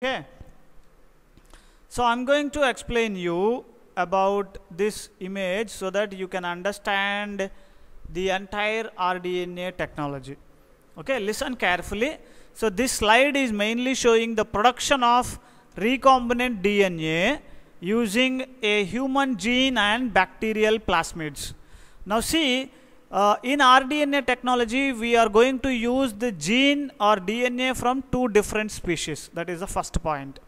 Okay. So I'm going to explain you about this image so that you can understand the entire rDNA technology. Okay, listen carefully. So this slide is mainly showing the production of recombinant DNA using a human gene and bacterial plasmids. Now see, uh, in rDNA technology, we are going to use the gene or DNA from two different species. That is the first point.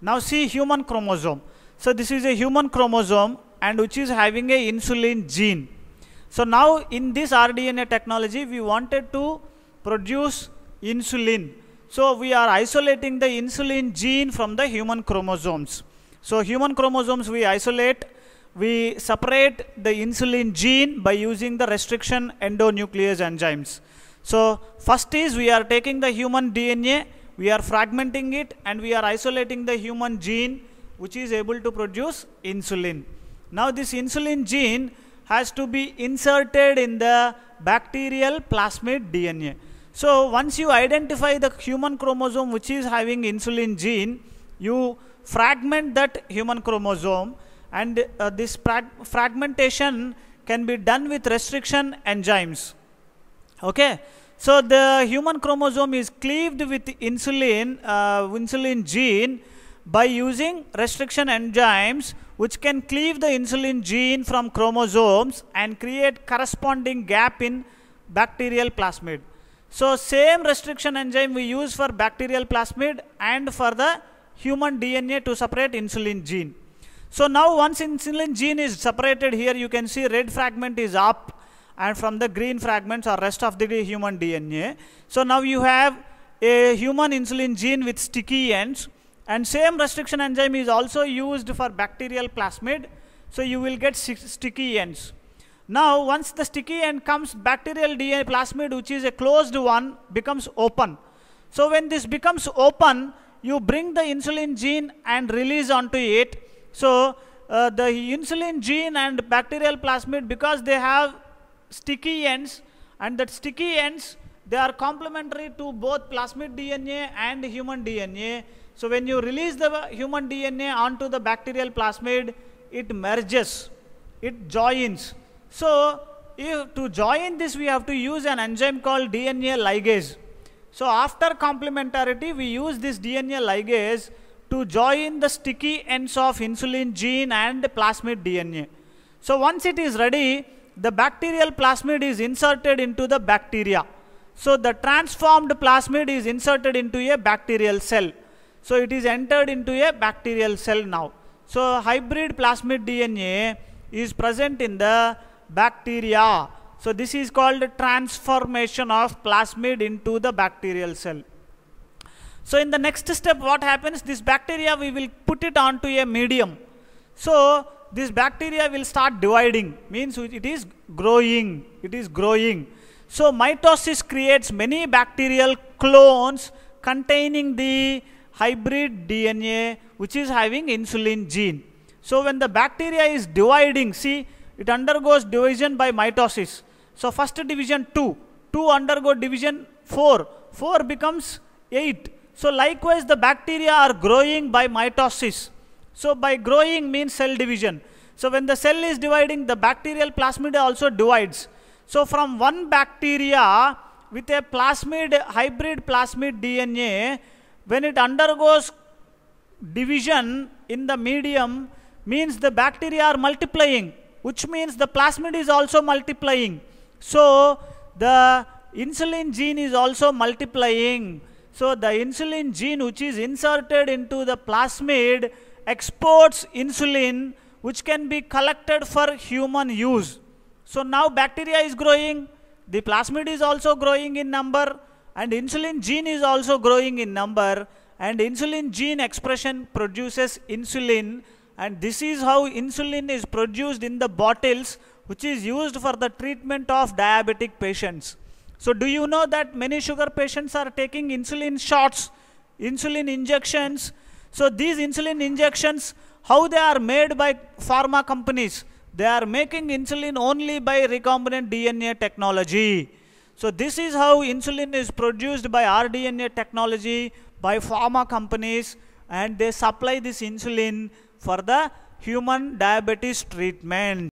Now see human chromosome. So this is a human chromosome and which is having a insulin gene. So now in this rDNA technology, we wanted to produce insulin. So we are isolating the insulin gene from the human chromosomes. So human chromosomes we isolate we separate the insulin gene by using the restriction endonuclease enzymes. So first is we are taking the human DNA, we are fragmenting it and we are isolating the human gene which is able to produce insulin. Now this insulin gene has to be inserted in the bacterial plasmid DNA. So once you identify the human chromosome which is having insulin gene, you fragment that human chromosome and uh, this fragmentation can be done with restriction enzymes okay so the human chromosome is cleaved with insulin uh, insulin gene by using restriction enzymes which can cleave the insulin gene from chromosomes and create corresponding gap in bacterial plasmid so same restriction enzyme we use for bacterial plasmid and for the human dna to separate insulin gene so now once insulin gene is separated here, you can see red fragment is up and from the green fragments are rest of the human DNA. So now you have a human insulin gene with sticky ends and same restriction enzyme is also used for bacterial plasmid. So you will get sticky ends. Now once the sticky end comes, bacterial DNA plasmid which is a closed one becomes open. So when this becomes open, you bring the insulin gene and release onto it so uh, the insulin gene and bacterial plasmid because they have sticky ends and that sticky ends they are complementary to both plasmid DNA and human DNA. So when you release the human DNA onto the bacterial plasmid, it merges, it joins. So if to join this we have to use an enzyme called DNA ligase. So after complementarity we use this DNA ligase to join the sticky ends of insulin gene and plasmid DNA. So once it is ready, the bacterial plasmid is inserted into the bacteria. So the transformed plasmid is inserted into a bacterial cell. So it is entered into a bacterial cell now. So hybrid plasmid DNA is present in the bacteria. So this is called transformation of plasmid into the bacterial cell. So in the next step what happens this bacteria we will put it onto a medium. So this bacteria will start dividing means it is growing it is growing. So mitosis creates many bacterial clones containing the hybrid DNA which is having insulin gene. So when the bacteria is dividing see it undergoes division by mitosis. So first division 2, 2 undergo division 4, 4 becomes 8 so likewise the bacteria are growing by mitosis. So by growing means cell division. So when the cell is dividing the bacterial plasmid also divides. So from one bacteria with a plasmid hybrid plasmid DNA when it undergoes division in the medium means the bacteria are multiplying which means the plasmid is also multiplying. So the insulin gene is also multiplying so the insulin gene which is inserted into the plasmid exports insulin which can be collected for human use. So now bacteria is growing, the plasmid is also growing in number and insulin gene is also growing in number and insulin gene expression produces insulin and this is how insulin is produced in the bottles which is used for the treatment of diabetic patients. So do you know that many sugar patients are taking insulin shots, insulin injections? So these insulin injections, how they are made by pharma companies? They are making insulin only by recombinant DNA technology. So this is how insulin is produced by rDNA technology, by pharma companies, and they supply this insulin for the human diabetes treatment.